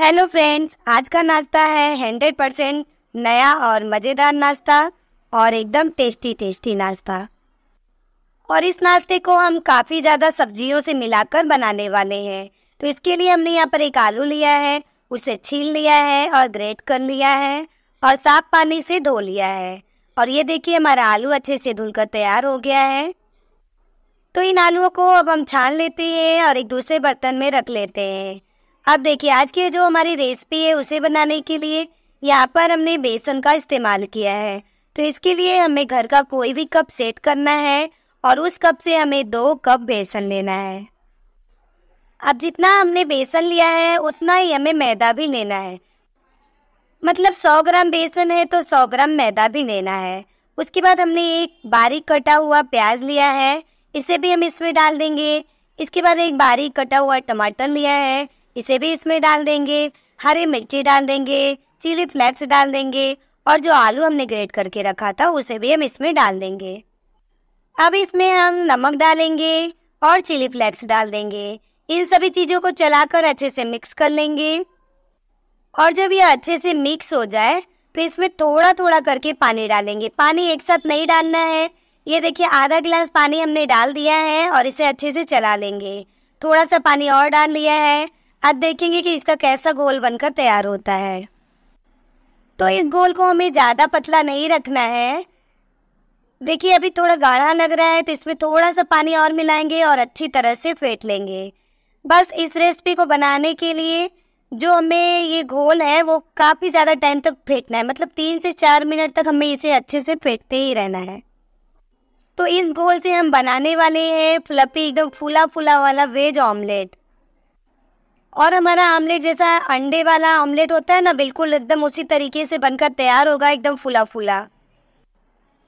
hello friends आज का नाश्ता है हंड्रेड परसेंट नया और मज़ेदार नाश्ता और एकदम टेस्टी टेस्टी नाश्ता और इस नाश्ते को हम काफ़ी ज़्यादा सब्जियों से मिलाकर बनाने वाले हैं तो इसके लिए हमने यहाँ पर एक आलू लिया है उसे छील लिया है और ग्रेट कर लिया है और साफ पानी से धो लिया है और ये देखिए हमारा आलू अच्छे से धुलकर तैयार हो गया है तो इन आलुओं को अब हम छान लेते हैं और एक दूसरे बर्तन में रख लेते हैं अब देखिए आज की जो हमारी रेसिपी है उसे बनाने के लिए यहाँ पर हमने बेसन का इस्तेमाल किया है तो इसके लिए हमें घर का कोई भी कप सेट करना है और उस कप से हमें दो कप बेसन लेना है अब जितना हमने बेसन लिया है उतना ही हमें मैदा भी लेना है मतलब 100 ग्राम बेसन है तो 100 ग्राम मैदा भी लेना है उसके बाद हमने एक बारीक कटा हुआ प्याज लिया है इसे भी हम इसमें डाल देंगे इसके बाद एक बारीक कटा हुआ टमाटर लिया है इसे भी इसमें डाल देंगे हरी मिर्ची डाल देंगे चिली फ्लेक्स डाल देंगे और जो आलू हमने ग्रेट करके रखा था उसे भी हम इसमें डाल देंगे अब इसमें हम नमक डालेंगे और चिली फ्लेक्स डाल देंगे इन सभी चीज़ों को चलाकर अच्छे से मिक्स कर लेंगे और जब ये अच्छे से मिक्स हो जाए तो इसमें थोड़ा थोड़ा करके पानी डालेंगे पानी एक साथ नहीं डालना है ये देखिए आधा गिलास पानी हमने डाल दिया है और इसे अच्छे से चला लेंगे थोड़ा सा पानी और डाल लिया है अब देखेंगे कि इसका कैसा गोल बनकर तैयार होता है तो इस गोल को हमें ज़्यादा पतला नहीं रखना है देखिए अभी थोड़ा गाढ़ा लग रहा है तो इसमें थोड़ा सा पानी और मिलाएंगे और अच्छी तरह से फेंट लेंगे बस इस रेसिपी को बनाने के लिए जो हमें ये घोल है वो काफ़ी ज़्यादा टाइम तक फेंटना है मतलब तीन से चार मिनट तक हमें इसे अच्छे से फेंटते ही रहना है तो इस घोल से हम बनाने वाले हैं फ्लपी एकदम फूला फूला वाला वेज ऑमलेट और हमारा आमलेट जैसा अंडे वाला आमलेट होता है ना बिल्कुल एकदम उसी तरीके से बनकर तैयार होगा एकदम फुला फुला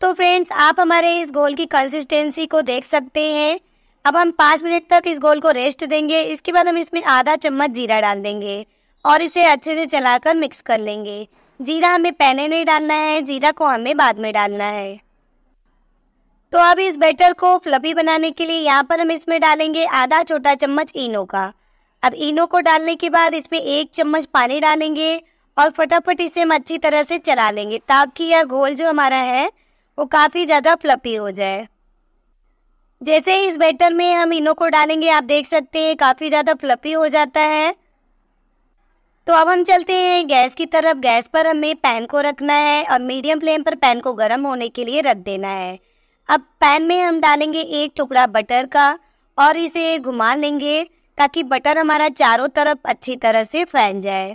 तो फ्रेंड्स आप हमारे इस घोल की कंसिस्टेंसी को देख सकते हैं अब हम पाँच मिनट तक इस घोल को रेस्ट देंगे इसके बाद हम इसमें आधा चम्मच जीरा डाल देंगे और इसे अच्छे से चलाकर मिक्स कर लेंगे जीरा हमें पहले नहीं डालना है जीरा को हमें बाद में डालना है तो अब इस बैटर को फ्लफी बनाने के लिए यहाँ पर हम इसमें डालेंगे आधा छोटा चम्मच इनो का अब इनो को डालने के बाद इसमें एक चम्मच पानी डालेंगे और फटाफट इसे हम अच्छी तरह से चला लेंगे ताकि यह घोल जो हमारा है वो काफ़ी ज़्यादा फ्लपी हो जाए जैसे ही इस बैटर में हम इनो को डालेंगे आप देख सकते हैं काफ़ी ज़्यादा फ्लपी हो जाता है तो अब हम चलते हैं गैस की तरफ गैस पर हमें पैन को रखना है और मीडियम फ्लेम पर पैन को गर्म होने के लिए रख देना है अब पैन में हम डालेंगे एक टुकड़ा बटर का और इसे घुमा लेंगे ताकि बटर हमारा चारों तरफ अच्छी तरह से फैल जाए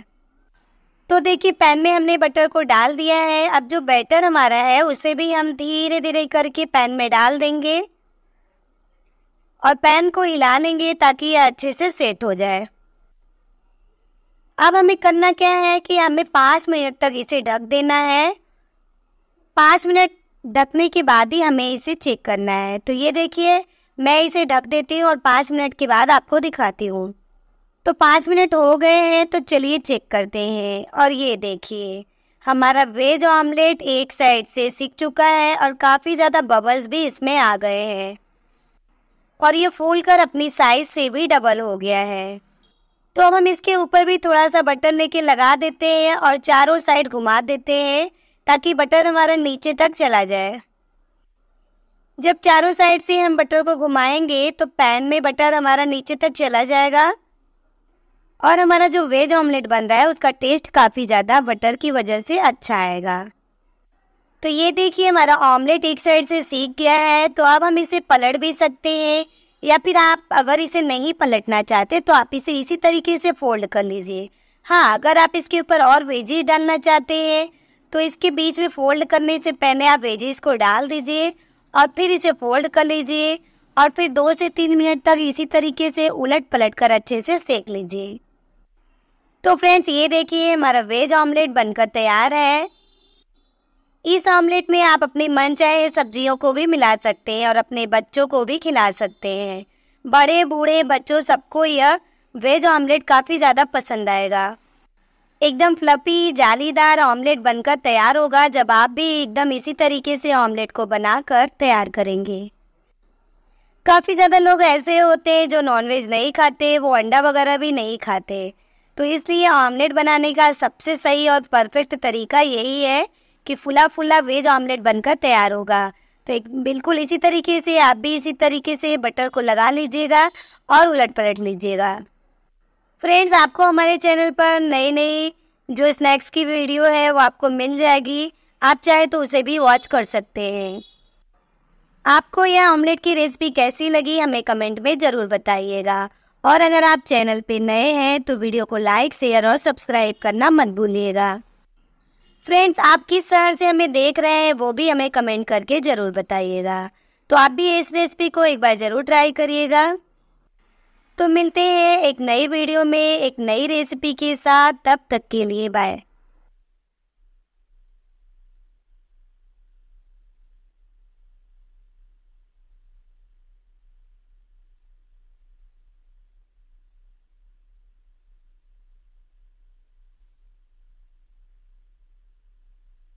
तो देखिए पैन में हमने बटर को डाल दिया है अब जो बैटर हमारा है उसे भी हम धीरे धीरे करके पैन में डाल देंगे और पैन को हिला लेंगे ताकि यह अच्छे से सेट हो जाए अब हमें करना क्या है कि हमें पाँच मिनट तक इसे ढक देना है पाँच मिनट ढकने के बाद ही हमें इसे चेक करना है तो ये देखिए मैं इसे ढक देती हूँ और पाँच मिनट के बाद आपको दिखाती हूँ तो पाँच मिनट हो गए हैं तो चलिए चेक करते हैं और ये देखिए हमारा वेज ऑमलेट एक साइड से सीख चुका है और काफ़ी ज़्यादा बबल्स भी इसमें आ गए हैं और ये फूल कर अपनी साइज से भी डबल हो गया है तो अब हम इसके ऊपर भी थोड़ा सा बटर लेके लगा देते हैं और चारों साइड घुमा देते हैं ताकि बटर हमारा नीचे तक चला जाए जब चारों साइड से हम बटर को घुमाएंगे तो पैन में बटर हमारा नीचे तक चला जाएगा और हमारा जो वेज ऑमलेट बन रहा है उसका टेस्ट काफ़ी ज़्यादा बटर की वजह से अच्छा आएगा तो ये देखिए हमारा ऑमलेट एक साइड से सीख गया है तो अब हम इसे पलट भी सकते हैं या फिर आप अगर इसे नहीं पलटना चाहते तो आप इसे इसी तरीके से फोल्ड कर लीजिए हाँ अगर आप इसके ऊपर और वेजीज डालना चाहते हैं तो इसके बीच में फोल्ड करने से पहले आप वेजीज को डाल दीजिए और फिर इसे फोल्ड कर लीजिए और फिर दो से तीन मिनट तक इसी तरीके से उलट पलट कर अच्छे से सेक लीजिए तो फ्रेंड्स ये देखिए हमारा वेज ऑमलेट बनकर तैयार है इस ऑमलेट में आप अपनी मन चाहे सब्जियों को भी मिला सकते हैं और अपने बच्चों को भी खिला सकते हैं बड़े बूढ़े बच्चों सबको यह वेज ऑमलेट काफ़ी ज़्यादा पसंद आएगा एकदम फ्लपी जालीदार ऑमलेट बनकर तैयार होगा जब आप भी एकदम इसी तरीके से ऑमलेट को बनाकर तैयार करेंगे काफ़ी ज़्यादा लोग ऐसे होते हैं जो नॉनवेज नहीं खाते वो अंडा वगैरह भी नहीं खाते तो इसलिए ऑमलेट बनाने का सबसे सही और परफेक्ट तरीका यही है कि फुला फुला वेज ऑमलेट बनकर तैयार होगा तो एक बिल्कुल इसी तरीके से आप भी इसी तरीके से बटर को लगा लीजिएगा और उलट पलट लीजिएगा फ्रेंड्स आपको हमारे चैनल पर नई नई जो स्नैक्स की वीडियो है वो आपको मिल जाएगी आप चाहे तो उसे भी वॉच कर सकते हैं आपको यह ऑमलेट की रेसिपी कैसी लगी हमें कमेंट में ज़रूर बताइएगा और अगर आप चैनल पे नए हैं तो वीडियो को लाइक शेयर और सब्सक्राइब करना मत भूलिएगा फ्रेंड्स आप किस तरह से हमें देख रहे हैं वो भी हमें कमेंट करके ज़रूर बताइएगा तो आप भी इस रेसिपी को एक बार ज़रूर ट्राई करिएगा तो मिलते हैं एक नई वीडियो में एक नई रेसिपी के साथ तब तक के लिए बाय